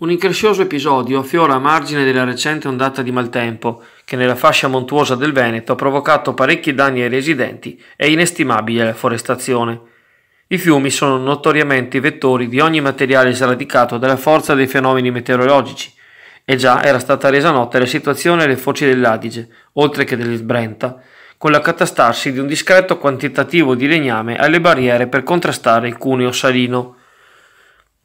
Un increscioso episodio affiora a margine della recente ondata di maltempo, che nella fascia montuosa del Veneto ha provocato parecchi danni ai residenti e inestimabile la forestazione. I fiumi sono notoriamente vettori di ogni materiale sradicato dalla forza dei fenomeni meteorologici, e già era stata resa nota la situazione alle foci dell'Adige, oltre che dell'Isbrenta, con l'accatastarsi di un discreto quantitativo di legname alle barriere per contrastare il cuneo salino.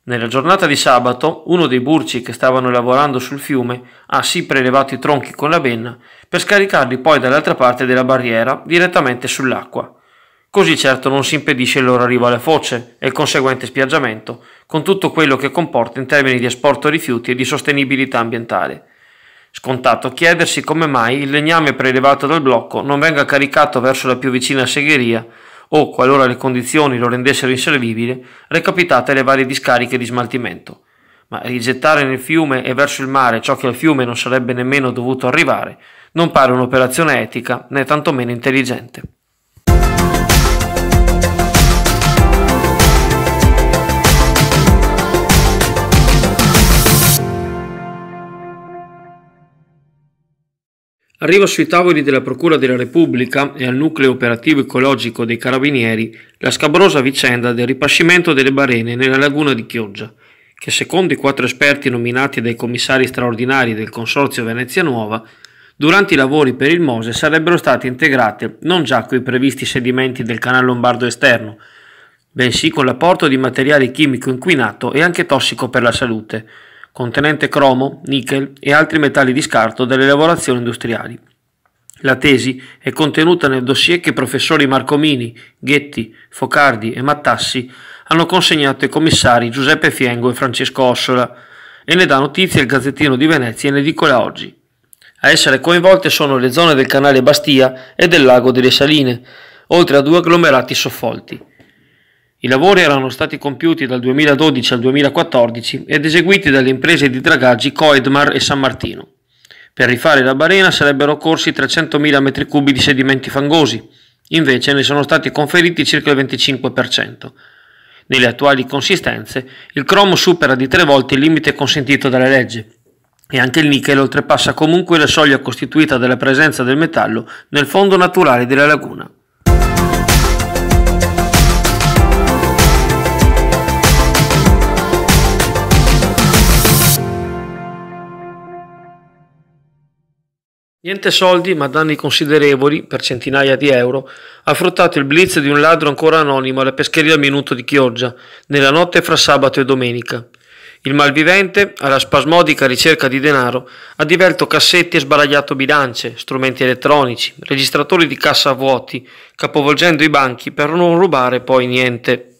Nella giornata di sabato, uno dei burci che stavano lavorando sul fiume ha sì prelevato i tronchi con la benna per scaricarli poi dall'altra parte della barriera direttamente sull'acqua. Così certo non si impedisce il loro arrivo alle foce e il conseguente spiaggiamento, con tutto quello che comporta in termini di asporto rifiuti e di sostenibilità ambientale. Scontato chiedersi come mai il legname prelevato dal blocco non venga caricato verso la più vicina segheria o, qualora le condizioni lo rendessero inservibile, recapitate le varie discariche di smaltimento. Ma rigettare nel fiume e verso il mare ciò che al fiume non sarebbe nemmeno dovuto arrivare non pare un'operazione etica né tantomeno intelligente. Arriva sui tavoli della Procura della Repubblica e al nucleo operativo ecologico dei Carabinieri la scabrosa vicenda del ripascimento delle balene nella laguna di Chioggia, che secondo i quattro esperti nominati dai commissari straordinari del Consorzio Venezia Nuova, durante i lavori per il Mose sarebbero state integrate non già coi previsti sedimenti del canale lombardo esterno, bensì con l'apporto di materiale chimico inquinato e anche tossico per la salute, contenente cromo, nickel e altri metalli di scarto delle lavorazioni industriali. La tesi è contenuta nel dossier che i professori Marcomini, Ghetti, Focardi e Mattassi hanno consegnato ai commissari Giuseppe Fiengo e Francesco Ossola e ne dà notizia il Gazzettino di Venezia in edicola oggi. A essere coinvolte sono le zone del canale Bastia e del lago delle Saline, oltre a due agglomerati soffolti. I lavori erano stati compiuti dal 2012 al 2014 ed eseguiti dalle imprese di dragaggi Coedmar e San Martino. Per rifare la barena sarebbero occorsi 300.000 m3 di sedimenti fangosi, invece ne sono stati conferiti circa il 25%. Nelle attuali consistenze, il cromo supera di tre volte il limite consentito dalla legge e anche il nichel oltrepassa comunque la soglia costituita dalla presenza del metallo nel fondo naturale della laguna. Niente soldi ma danni considerevoli per centinaia di euro ha fruttato il blitz di un ladro ancora anonimo alla pescheria al minuto di Chioggia nella notte fra sabato e domenica. Il malvivente, alla spasmodica ricerca di denaro, ha divelto cassetti e sbaragliato bilance, strumenti elettronici, registratori di cassa vuoti, capovolgendo i banchi per non rubare poi niente.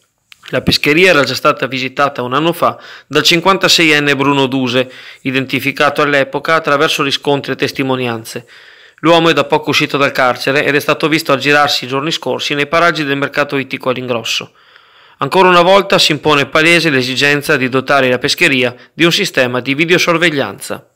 La pescheria era già stata visitata un anno fa dal 56enne Bruno Duse, identificato all'epoca attraverso riscontri e testimonianze. L'uomo è da poco uscito dal carcere ed è stato visto aggirarsi i giorni scorsi nei paraggi del mercato ittico all'ingrosso. Ancora una volta si impone palese l'esigenza di dotare la pescheria di un sistema di videosorveglianza.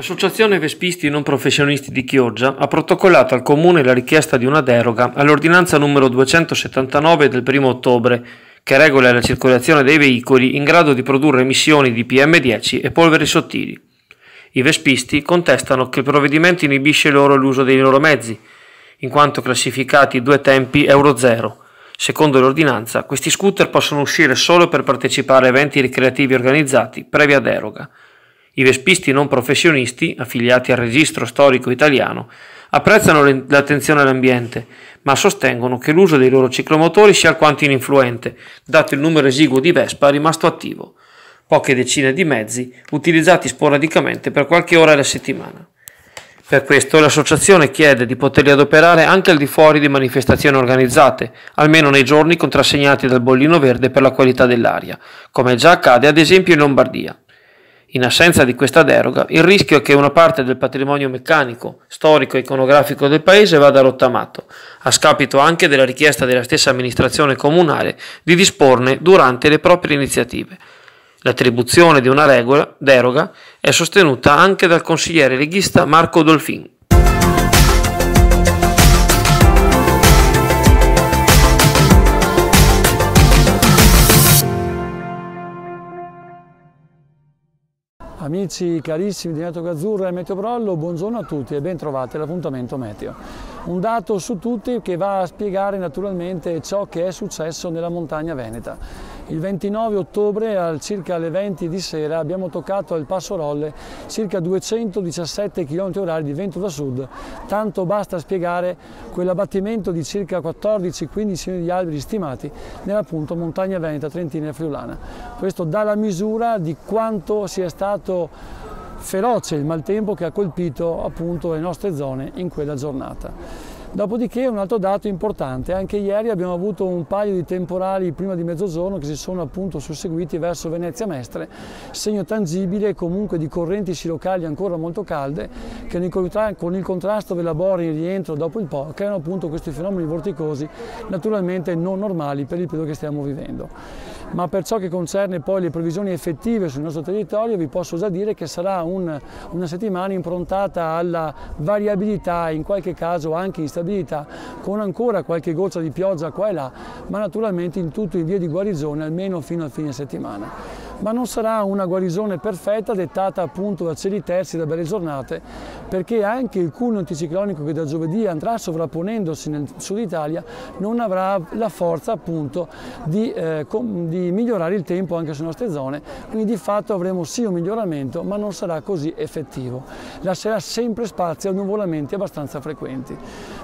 L'Associazione Vespisti Non Professionisti di Chioggia ha protocollato al Comune la richiesta di una deroga all'ordinanza numero 279 del 1 ottobre, che regola la circolazione dei veicoli in grado di produrre emissioni di PM10 e polveri sottili. I vespisti contestano che il provvedimento inibisce loro l'uso dei loro mezzi, in quanto classificati due tempi Euro 0. Secondo l'ordinanza, questi scooter possono uscire solo per partecipare a eventi ricreativi organizzati, previa deroga. I vespisti non professionisti, affiliati al registro storico italiano, apprezzano l'attenzione all'ambiente, ma sostengono che l'uso dei loro ciclomotori sia alquanto ininfluente, dato il numero esiguo di Vespa rimasto attivo, poche decine di mezzi utilizzati sporadicamente per qualche ora alla settimana. Per questo l'associazione chiede di poterli adoperare anche al di fuori di manifestazioni organizzate, almeno nei giorni contrassegnati dal bollino verde per la qualità dell'aria, come già accade ad esempio in Lombardia. In assenza di questa deroga, il rischio è che una parte del patrimonio meccanico, storico e iconografico del paese vada rottamato, a scapito anche della richiesta della stessa amministrazione comunale di disporne durante le proprie iniziative. L'attribuzione di una regola, deroga, è sostenuta anche dal consigliere leghista Marco Dolfin. Amici carissimi di Netto Gazzurra e Brollo, buongiorno a tutti e ben trovati all'appuntamento meteo. Un dato su tutti che va a spiegare naturalmente ciò che è successo nella montagna veneta. Il 29 ottobre, al circa alle 20 di sera, abbiamo toccato al Passo Rolle circa 217 km orari di vento da sud. Tanto basta spiegare quell'abbattimento di circa 14-15 di alberi stimati nella punta montagna veneta, trentina e friulana. Questo dà la misura di quanto sia stato feroce il maltempo che ha colpito appunto le nostre zone in quella giornata. Dopodiché un altro dato importante, anche ieri abbiamo avuto un paio di temporali prima di mezzogiorno che si sono appunto susseguiti verso Venezia Mestre, segno tangibile comunque di correnti silocali ancora molto calde che con il contrasto della boria in rientro dopo il Po creano appunto questi fenomeni vorticosi naturalmente non normali per il periodo che stiamo vivendo ma per ciò che concerne poi le previsioni effettive sul nostro territorio vi posso già dire che sarà un, una settimana improntata alla variabilità, in qualche caso anche in instabilità dita, con ancora qualche goccia di pioggia qua e là, ma naturalmente in tutto in via di guarigione almeno fino al fine settimana ma non sarà una guarigione perfetta dettata appunto da cieli terzi, da belle giornate, perché anche il cuneo anticiclonico che da giovedì andrà sovrapponendosi nel sud Italia non avrà la forza appunto di, eh, di migliorare il tempo anche sulle nostre zone, quindi di fatto avremo sì un miglioramento, ma non sarà così effettivo. Lascerà sempre spazio a nuvolamenti abbastanza frequenti.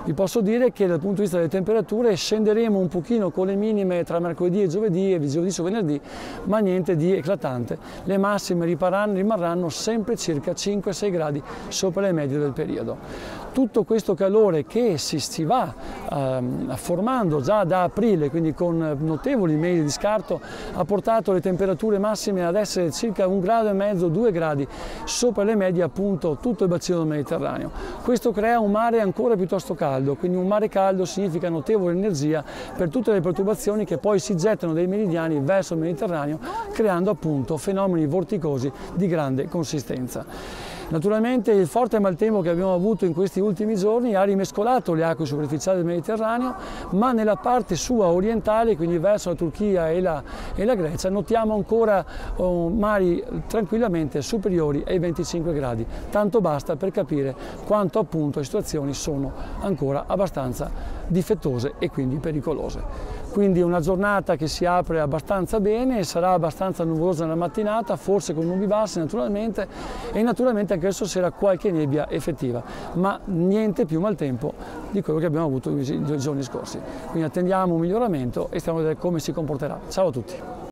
Vi posso dire che dal punto di vista delle temperature scenderemo un pochino con le minime tra mercoledì e giovedì e giovedì su venerdì, ma niente di eclatante. Le massime rimarranno sempre circa 5-6 gradi sopra le medie del periodo. Tutto questo calore che si, si va ehm, formando già da aprile, quindi con notevoli mesi di scarto, ha portato le temperature massime ad essere circa un grado e mezzo, due gradi sopra le medie appunto tutto il bacino del mediterraneo. Questo crea un mare ancora piuttosto caldo caldo, quindi un mare caldo significa notevole energia per tutte le perturbazioni che poi si gettano dai meridiani verso il Mediterraneo creando appunto fenomeni vorticosi di grande consistenza. Naturalmente il forte maltempo che abbiamo avuto in questi ultimi giorni ha rimescolato le acque superficiali del Mediterraneo, ma nella parte sua orientale, quindi verso la Turchia e la, e la Grecia, notiamo ancora oh, mari tranquillamente superiori ai 25 gradi. Tanto basta per capire quanto appunto le situazioni sono ancora abbastanza difettose e quindi pericolose quindi una giornata che si apre abbastanza bene, sarà abbastanza nuvolosa nella mattinata, forse con nubi nubibassi naturalmente e naturalmente anche adesso sera qualche nebbia effettiva, ma niente più maltempo di quello che abbiamo avuto i giorni scorsi. Quindi attendiamo un miglioramento e stiamo a vedere come si comporterà. Ciao a tutti!